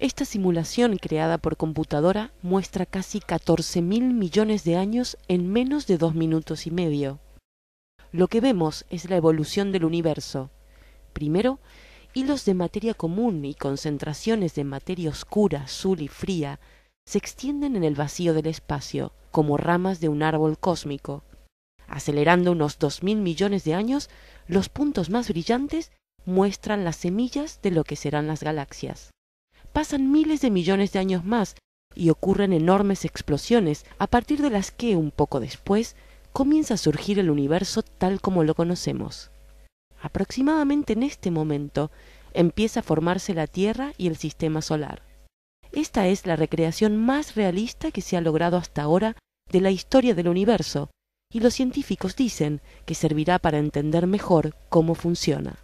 Esta simulación creada por computadora muestra casi 14.000 millones de años en menos de dos minutos y medio. Lo que vemos es la evolución del universo. Primero, hilos de materia común y concentraciones de materia oscura, azul y fría se extienden en el vacío del espacio, como ramas de un árbol cósmico. Acelerando unos 2.000 millones de años, los puntos más brillantes muestran las semillas de lo que serán las galaxias pasan miles de millones de años más y ocurren enormes explosiones a partir de las que un poco después comienza a surgir el universo tal como lo conocemos. Aproximadamente en este momento empieza a formarse la Tierra y el Sistema Solar. Esta es la recreación más realista que se ha logrado hasta ahora de la historia del universo, y los científicos dicen que servirá para entender mejor cómo funciona.